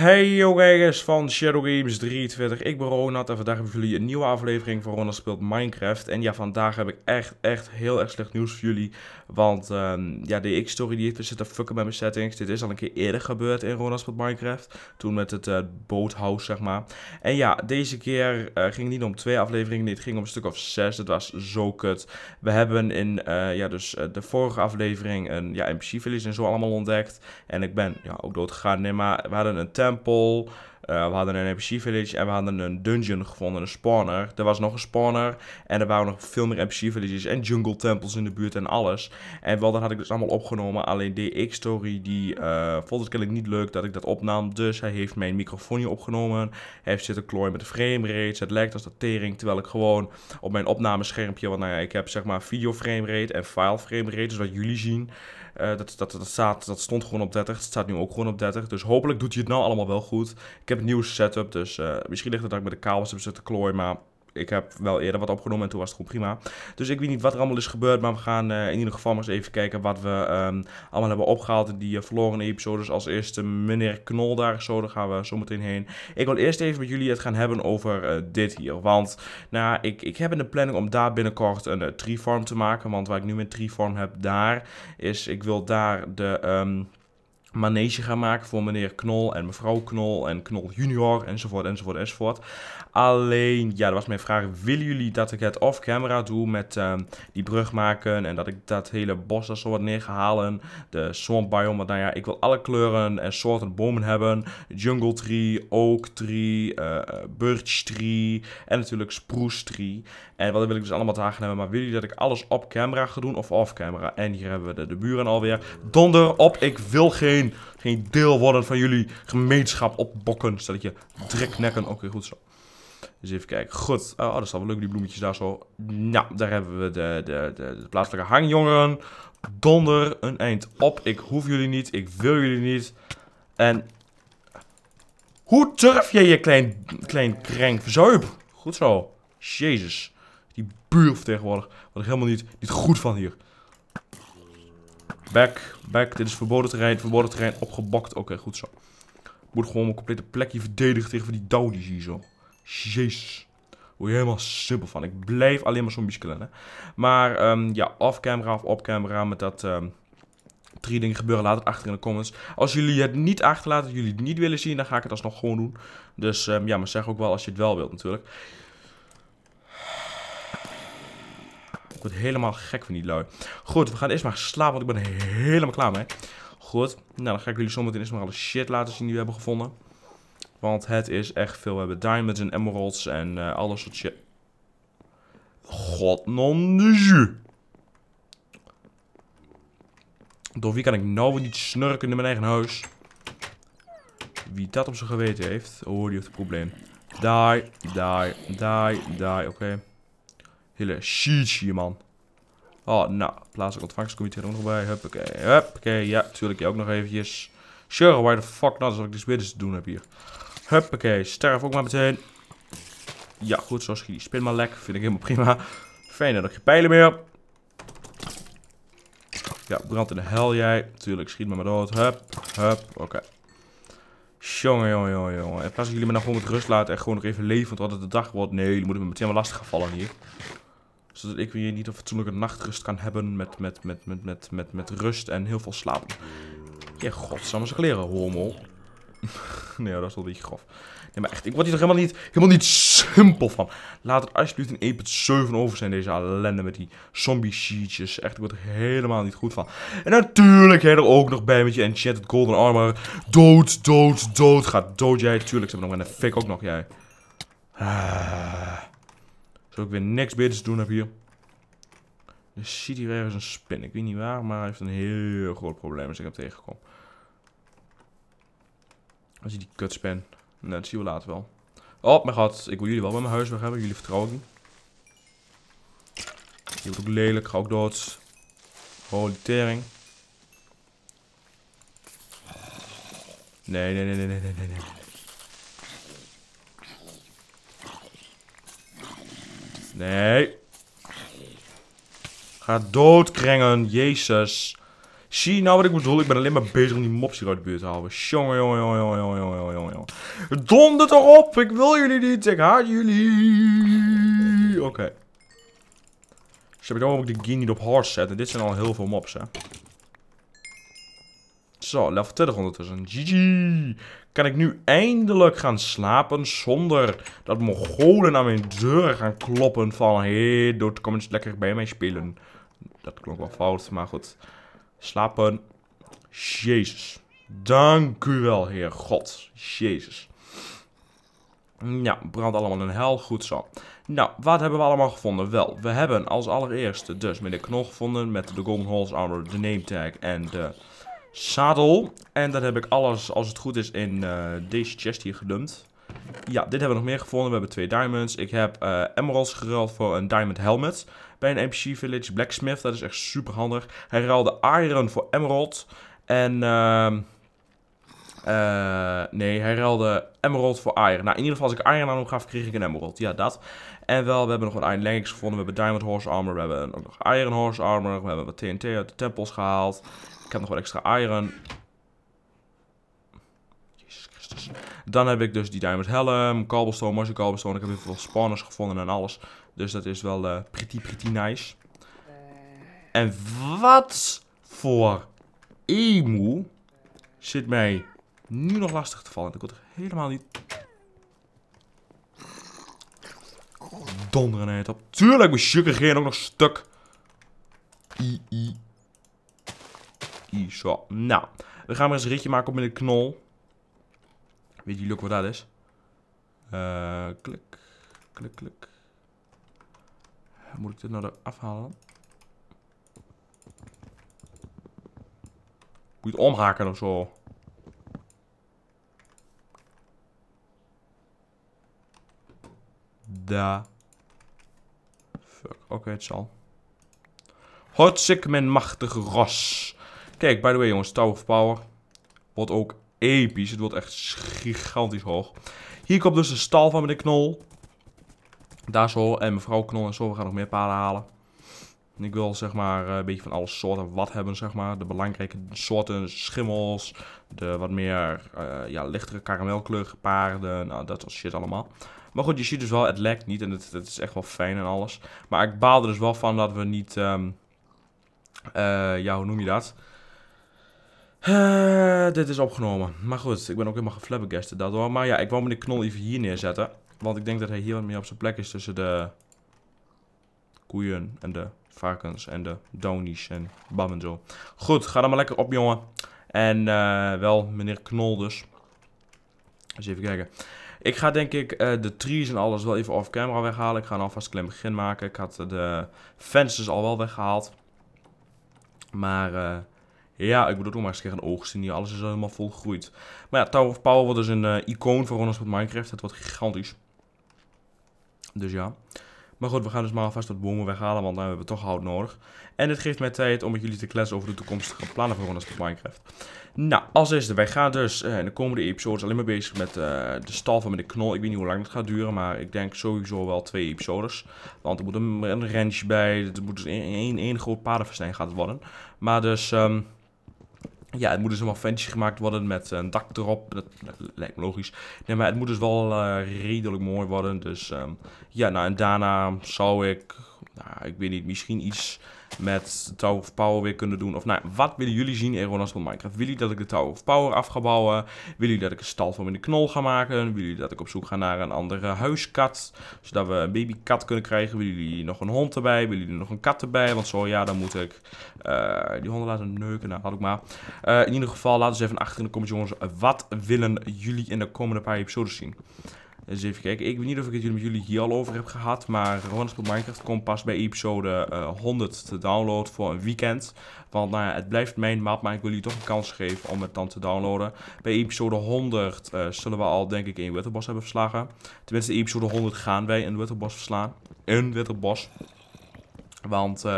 Hey yo kijkers van Shadow Games 23, ik ben Ronald en vandaag hebben jullie een nieuwe aflevering van Ronald Speelt Minecraft. En ja, vandaag heb ik echt, echt heel erg slecht nieuws voor jullie, want ehm, ja, de X-Story die heeft zit te fucken met mijn settings. Dit is al een keer eerder gebeurd in Ronald Speelt Minecraft, toen met het uh, boothouse zeg maar. En ja, deze keer eh, ging het niet om twee afleveringen, Dit ging om een stuk of zes, dat was zo kut. We hebben in eh, ja, dus, de vorige aflevering een ja, npc verlies en zo allemaal ontdekt. En ik ben ja, ook dood gegaan, nee maar we hadden een temp tempel. Eh, we hadden een NPC village en we hadden een dungeon gevonden, een spawner. Er was nog een spawner en er waren nog veel meer NPC villages en jungle tempels in de buurt en alles. En wel, dat had ik dus allemaal opgenomen. Alleen DX Story, die eh, vond het niet leuk dat ik dat opnam. Dus hij heeft mijn microfoon opgenomen. Hij heeft zitten klooien met de frame rates. Het lijkt als dat tering, terwijl ik gewoon op mijn opnameschermpje, want nou ja, ik heb zeg maar video frame rate en file frame rate, dus wat jullie zien. Eh, dat, dat, dat, staat, dat stond gewoon op 30. Het staat nu ook gewoon op 30. Dus hopelijk doet hij het nou allemaal wel goed. Ik heb een nieuwe setup. Dus eh, misschien ligt het dat ik met de kabels heb zitten klooien. Maar ik heb wel eerder wat opgenomen en toen was het gewoon prima. Dus ik weet niet wat er allemaal is gebeurd, maar we gaan eh, in ieder geval maar eens even kijken wat we ehm, allemaal hebben opgehaald in die uh, eh, verloren episodes. Als eerste meneer Knol daar zo, daar gaan we zo meteen heen. Ik wil eerst even met jullie het gaan hebben over eh, dit hier, want nou, ik, ik heb in de planning om daar binnenkort een treeform te maken, want waar ik nu mijn treeform heb daar, is ik wil daar de... Ehm, manege gaan maken voor meneer Knol en mevrouw Knol en Knol junior enzovoort enzovoort enzovoort. Alleen, ja, dat was mijn vraag. Willen jullie dat ik het off-camera doe met ehm, die brug maken en dat ik dat hele bos daar zo wat neergehalen De swamp biome, nou ja, ik wil alle kleuren en soorten bomen hebben. Jungle tree, oak tree, eh, eh, birch tree en natuurlijk spruce tree. En wat wil ik dus allemaal te hebben, maar willen jullie dat ik alles op camera ga doen of off-camera? En hier hebben we de, de buren alweer. Donder op, ik wil geen geen, deel worden van jullie gemeenschap opbokken. Zodat je driknekken. Oké, goed zo. Dus even kijken. Goed. Oh, dat is wel leuk, die bloemetjes daar zo. Nou, daar hebben we de, de, de, plaatselijke hangjongeren. Donder een eind op. Ik hoef jullie niet. Ik wil jullie niet. En... Hoe durf je je klein, klein krenk Goed zo. Jezus. Die tegenwoordig. Wat ik helemaal niet, niet goed van hier. Back, back. Dit is verboden terrein. Verboden terrein opgebakt. Oké, goed zo. Ik moet gewoon mijn complete plekje verdedigen tegen die Dowdies hier zo. Jezus. Word je helemaal simpel van. Ik blijf alleen maar zombies killen, hè. Maar, ehm, ja, off-camera of op-camera met dat... Ehm, drie dingen gebeuren. Laat het achter in de comments. Als jullie het niet achterlaten, jullie het niet willen zien, dan ga ik het alsnog gewoon doen. Dus ehm, ja, maar zeg ook wel als je het wel wilt natuurlijk. Ik word helemaal gek van die lui. Goed, we gaan eerst maar slapen, want ik ben helemaal klaar mee. Goed, nou dan ga ik jullie zometeen eerst maar alle shit laten zien die we hebben gevonden. Want het is echt veel. We hebben diamonds en emeralds en eh, alles wat shit. God, non Door wie kan ik nou niet snurken in mijn eigen huis? Wie dat op zijn geweten heeft, oh, die heeft een probleem. Die, die, die, die, oké. Hele sheetje, man. Oh, nou. Plaatselijk ontvangstcomité er ook nog bij. Huppakee. Huppakee. Ja, natuurlijk. Jij ook nog eventjes. Sure, why the fuck not? Als ik dit dus weer te doen heb hier. Huppakee. Sterf ook maar meteen. Ja, goed. Zo schiet die spin maar lek. Vind ik helemaal prima. Fijn dat ik pijlen meer Ja, brand in de hel jij. Tuurlijk, schiet me maar dood. Hup, hup, oké. Jongen, jongen, jongen, jongen. In plaats dat jullie me nou gewoon met rust laten en gewoon nog even leven, want het de dag wordt. Nee, jullie moeten me meteen wel lastig gaan vallen hier zodat ik weer niet een nachtrust kan hebben met, met, met, met, met, met, met rust en heel veel slapen. Je godsamme zijn kleren, homo. nee, dat is wel een beetje grof. Nee, maar echt, ik word hier toch helemaal niet, helemaal niet simpel van. Laat het alsjeblieft in 1.7 over zijn, deze ellende met die zombie-sheetjes. Echt, ik word er helemaal niet goed van. En natuurlijk jij er ook nog bij met je enchanted golden armor. Dood, dood, dood. Gaat dood jij. Tuurlijk, ze hebben nog een fik ook nog jij. Ah. Zo, ik weer niks beters te doen heb hier. Er zit hier ergens een spin. Ik weet niet waar, maar hij heeft een heel groot probleem als ik hem tegenkom. Als je die kutspin. Nee, dat zien we later wel. Oh mijn god, ik wil jullie wel bij mijn huis weg hebben. Jullie vertrouwen niet. Die wordt ook lelijk, ga ook dood. Holy tering. Nee, nee, nee, nee, nee, nee, nee. Nee. Ga doodkrengen, Jezus. Zie nou wat ik bedoel? Ik ben alleen maar bezig om die hier uit de buurt te houden. Jongen, jongen, jongen, jongen, jongen, jongen, jongen. Donder toch op! Ik wil jullie niet! Ik haat jullie! Oké. Okay. Dus heb ik nou ook de gear niet op hard zetten. Dit zijn al heel veel mobs, hè. Zo, level 20 ondertussen. GG. Kan ik nu eindelijk gaan slapen zonder dat Mongolen aan mijn deur gaan kloppen van... Hé, hey, dood, kom eens lekker bij mij spelen. Dat klonk wel fout, maar goed. Slapen. Jezus. Dank u wel, Heer God. Jezus. Ja, brand allemaal een hel. Goed zo. Nou, wat hebben we allemaal gevonden? Wel, we hebben als allereerste dus met de knol gevonden met de Golden Halls Armor, de name tag en de zadel. En dan heb ik alles, als het goed is, in eh, deze chest hier gedumpt. Ja, dit hebben we nog meer gevonden. We hebben twee diamonds. Ik heb eh, emeralds geruild voor een diamond helmet. Bij een NPC village blacksmith. Dat is echt super handig. Hij ruilde iron voor emerald. En... ehm eh, nee, hij ruilde emerald voor iron. Nou, in ieder geval als ik iron aan hem gaf, kreeg ik een emerald. Ja, dat. En wel, we hebben nog wat iron leggings gevonden. We hebben diamond horse armor. We hebben ook nog iron horse armor. We hebben wat TNT uit de tempels gehaald. Ik heb nog wat extra iron. Jezus Christus. Dan heb ik dus die diamond helm, cobblestone, mossy cobblestone. Ik heb heel veel spawners gevonden en alles. Dus dat is wel uh, pretty, pretty nice. Eh. En wat voor emu zit mij nu nog lastig te vallen. Ik wil toch helemaal niet... Donderen heet op. Tuurlijk, mijn sugar ook nog stuk. I, I, zo. Nou, we gaan maar eens een ritje maken op met een knol. Weet jullie ook wat dat is? Uh, klik, klik, klik. Moet ik dit nou afhalen? Moet je het omhaken of zo? Da. Fuck, oké, het zal. Hartstikke mijn machtige ros. Kijk, by the way jongens, Tower of Power wordt ook episch. Het wordt echt gigantisch hoog. Hier komt dus de stal van meneer Knol. Daar zo. En mevrouw Knol en zo. We gaan nog meer paarden halen. ik wil zeg maar eh, een beetje van alle soorten wat hebben, zeg maar. De belangrijke soorten schimmels, de wat meer eh, ja, lichtere karamelkleurige paarden, nou, dat soort shit allemaal. Maar goed, je ziet dus wel, het lekt niet en het, het is echt wel fijn en alles. Maar ik baal er dus wel van dat we niet, ehm, eh, ja hoe noem je dat? Uh, dit is opgenomen. Maar goed, ik ben ook helemaal geflabbergasted daardoor. Maar ja, ik wou meneer Knol even hier neerzetten. Want ik denk dat hij hier wat meer op zijn plek is tussen de koeien en de varkens en de Donies en bam en zo. Goed, ga dan maar lekker op, jongen. En uh, wel meneer Knol dus. Eens even kijken. Ik ga denk ik eh, de trees en alles wel even off-camera weghalen. Ik ga alvast een klein begin maken. Ik had de fences al wel weggehaald. Maar... Ja, ik bedoel, maar eens een keer een oogst zien. die alles is helemaal volgegroeid. Maar ja, Tower of Power wordt dus een eh, icoon voor ons met Minecraft. Het wordt gigantisch. Dus ja. Maar goed, we gaan dus maar alvast wat bomen weghalen, want dan hebben we toch hout nodig. En dit geeft mij tijd om met jullie te kletsen over de toekomstige plannen voor ons met Minecraft. Nou, als eerste, wij gaan dus uh, in de komende episodes alleen maar bezig met eh, de stal van de knol. Ik weet niet hoe lang dat gaat duren, maar ik denk sowieso wel twee episodes. Want er moet een, een ranch bij, er moet dus één, groot paardenfestijn gaat worden. Maar dus... Ehm, ja, het moet dus allemaal fancy gemaakt worden met een dak erop. Dat, lijkt me logisch. Nee, maar het moet dus wel eh, redelijk mooi worden. Dus ehm, ja, nou en daarna zou ik, nou, ik weet niet, misschien iets met Tower of Power weer kunnen doen. Of nou, wat willen jullie zien in Ronald's van Minecraft? Willen jullie dat ik de Tower of Power af ga bouwen? Willen jullie dat ik een stal van in de knol ga maken? Willen jullie dat ik op zoek ga naar een andere huiskat? Zodat we een babykat kunnen krijgen? Willen jullie nog een hond erbij? Willen jullie nog een kat erbij? Want zo, ja, dan moet ik uh, die honden laten neuken. Nou, had ik maar. Eh, in ieder geval, laat eens even achter in de comments, jongens. Wat willen jullie in de komende paar episodes zien? Dus even kijken. Ik weet niet of ik het met jullie hier al over heb gehad. Maar Ronalds speelt Minecraft komt pas bij episode 100 eh, te downloaden voor een weekend. Want nou ja, het blijft mijn map. Maar ik wil jullie toch een kans geven om het dan te downloaden. Bij episode 100 eh, zullen we al denk ik een Witterbos hebben verslagen. Tenminste, episode 100 gaan wij een Witterbos verslaan. Een Witterbos. Want uh,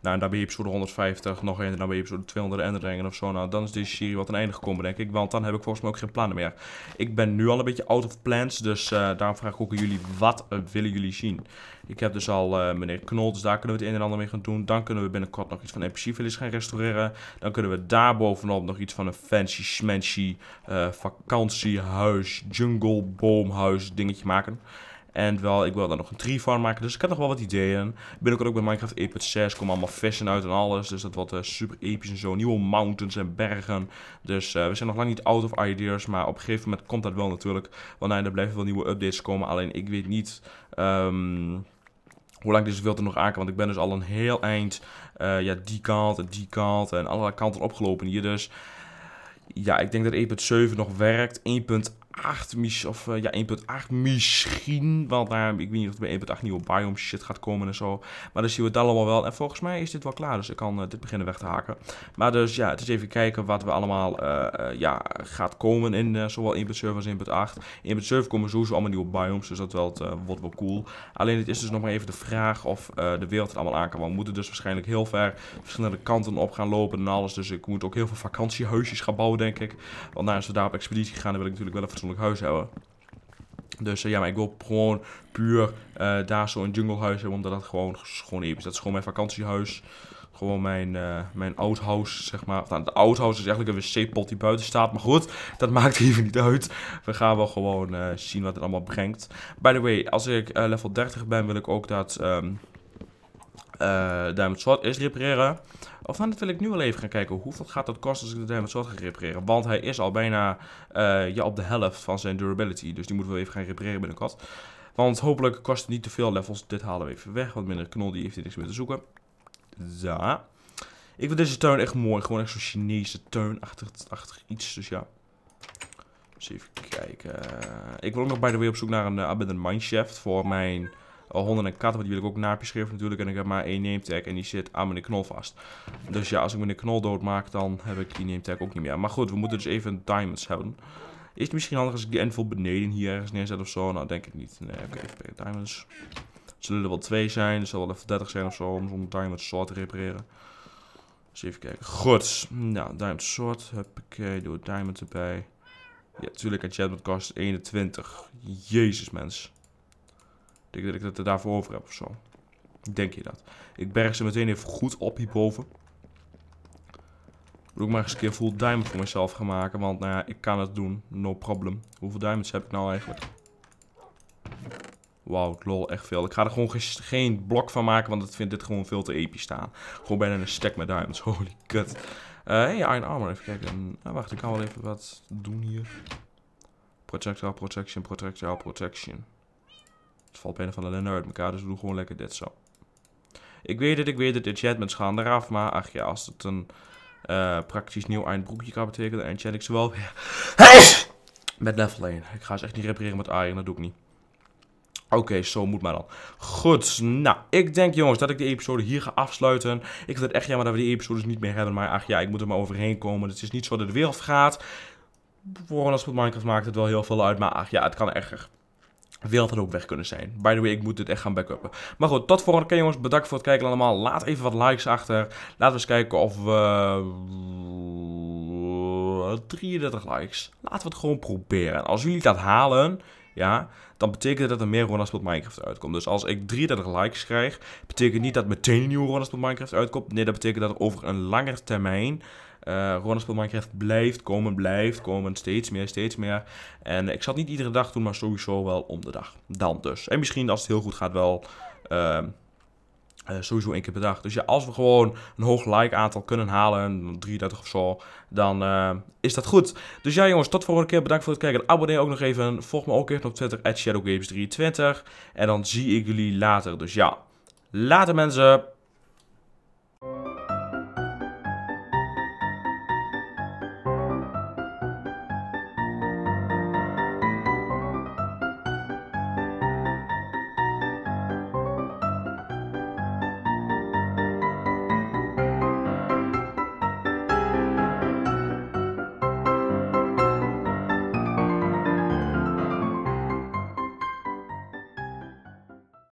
nou, dan ben je episode 150, nog een, dan ben je episode 200 en of zo. Nou, dan is deze serie wat een einde gekomen, denk ik. Want dan heb ik volgens mij ook geen plannen meer. Ik ben nu al een beetje out of plans, dus eh, daarom vraag ik ook aan jullie, wat eh, willen jullie zien? Ik heb dus al meneer Knol, dus daar kunnen we het een en ander mee gaan doen. Dan kunnen we binnenkort nog iets van NPC Village gaan restaureren. Dan kunnen we daarbovenop nog iets van een fancy smancy vakantiehuis, jungle boomhuis dingetje maken. En wel, ik wil daar nog een tree farm maken. Dus ik heb nog wel wat ideeën. Binnenkort ook bij Minecraft 1.6 komen allemaal vissen uit en alles. Dus dat wordt eh, super episch en zo. Nieuwe mountains en bergen. Dus eh, we zijn nog lang niet out of ideas. Maar op een gegeven moment komt dat wel natuurlijk. Want nee, er blijven wel nieuwe updates komen. Alleen ik weet niet... Ehm, hoe lang deze filter nog aankomt. Want ik ben dus al een heel eind uh, ja, die kant en die kant en allerlei kanten opgelopen hier dus. Ja, ik denk dat 1.7 nog werkt. 1.8 8, of eh, ja, 1.8 misschien. Want daar ik weet niet of er bij 1.8 nieuwe biomes shit gaat komen en zo. Maar dan zien we het allemaal wel. En volgens mij is dit wel klaar, dus ik kan eh, dit beginnen weg te haken. Maar dus ja, het is even kijken wat we allemaal eh, ja, gaat komen in zowel 1.7 als 1.8. 1.7 komen sowieso allemaal nieuwe biomes, dus dat wel, wordt wel cool. Alleen het is dus nog maar even de vraag of de wereld het allemaal aan kan. We moeten dus waarschijnlijk heel ver verschillende kanten op gaan lopen en alles. Dus ik moet ook heel veel vakantiehuisjes gaan bouwen, denk ik. Want naast als we daar op expeditie gaan, dan wil ik natuurlijk wel even afzonderlijk huis hebben. Dus eh, ja, maar ik wil gewoon puur eh, daar zo'n junglehuis hebben, omdat dat gewoon schoon is. Dat is gewoon mijn vakantiehuis gewoon mijn, uh, mijn outhouse, zeg maar. nou, de outhouse is eigenlijk een wc-pot die buiten staat. Maar goed, dat maakt even niet uit. We gaan wel gewoon zien wat het allemaal brengt. By the way, als ik level 30 ben, wil ik ook dat... Ehm, uh, Diamond Sword is repareren. Of nou, dan wil ik nu wel even gaan kijken. Hoeveel gaat dat kosten als ik de Diamond Sword ga repareren? Want hij is al bijna uh, op de helft van zijn durability. Dus die moeten we even gaan repareren binnenkort. Want hopelijk kost het niet te veel levels. Dit halen we even weg. Want minder knol die heeft hier niks meer te zoeken. Zo. Ik vind deze tuin echt mooi. Gewoon echt zo'n Chinese tuin. achtig iets. Dus ja. Eens even kijken. Ik wil ook nog bij de way op zoek naar een uh, abandoned mineshaft. Voor mijn 100 en katten, want die wil ik ook naapjes geven natuurlijk. En ik heb maar één name tag en die zit aan mijn knol vast. Dus ja, als ik mijn knol doodmaak, dan heb ik die name tag ook niet meer. Maar goed, we moeten dus even diamonds hebben. Is het misschien handig als ik die envel beneden hier ergens neerzet of zo? Nou, denk ik niet. Nee, oké, okay, even diamonds. zullen er wel twee zijn, er zal wel even 30 zijn of zo, om zo'n diamond soort te repareren. Dus even kijken. Goed, nou, diamond soort. Huppakee, doe diamond erbij. Ja, natuurlijk, met kost 21. Jezus, mens. Ik denk dat ik het er daarvoor over heb of zo. Denk je dat? Ik berg ze meteen even goed op hierboven. Moet ik maar eens een keer full diamond voor mezelf gaan maken. Want nou ja, ik kan het doen. No problem. Hoeveel diamonds heb ik nou eigenlijk? Wauw, lol, echt veel. Ik ga er gewoon geen blok van maken, want ik vind dit gewoon veel te episch staan. Gewoon bijna een stack met diamonds. Holy kut. Eh, hey, Iron Armor, even kijken. Hmm, ah, wacht, ik kan wel even wat doen hier. Protector, protection, protection, protection. Het valt bijna van Lennart uit elkaar, dus we doen gewoon lekker dit zo. Ik weet het, ik weet het, chat met gaan eraf, maar ach ja, als het een eh, praktisch nieuw eindbroekje kan betekenen, dan chat ik ze wel Met level 1. Ik ga ze echt niet repareren met iron, dat doe ik niet. Oké, zo moet maar dan. Goed, nou, ik denk jongens dat ik de episode hier ga afsluiten. Ik vind het echt jammer dat we die episodes niet meer hebben. Maar ach ja, ik moet er maar overheen komen. Dus het is niet zo dat de wereld gaat. Voor als goed Minecraft maakt het wel heel veel uit. Maar ach ja, het kan erger. Wereld had ook weg kunnen zijn. By the way, ik moet dit echt gaan backuppen. Maar goed, tot volgende keer jongens. Bedankt voor het kijken allemaal. Laat even wat likes achter. Laten we eens kijken of we... 33 eh, likes. Laten we het gewoon proberen. Als jullie dat halen, ja, dan betekent dat er meer Ronald speelt Minecraft uitkomt. Dus als ik 33 likes krijg, betekent niet dat meteen een nieuwe Ronald speelt Minecraft uitkomt. Nee, dat betekent dat over een langere termijn uh, Ronald Minecraft blijft komen, blijft komen. Steeds meer, steeds meer. En ik zat niet iedere dag doen, maar sowieso wel om de dag. Dan dus. En misschien als het heel goed gaat wel... Ehm, eh, sowieso één keer per dag. Dus ja, als we gewoon een hoog like aantal kunnen halen, 33 of zo, dan eh, is dat goed. Dus ja jongens, tot volgende keer. Bedankt voor het kijken. Abonneer ook nog even. Volg me ook even op Twitter, at shadowgames 23. En dan zie ik jullie later. Dus ja, later mensen.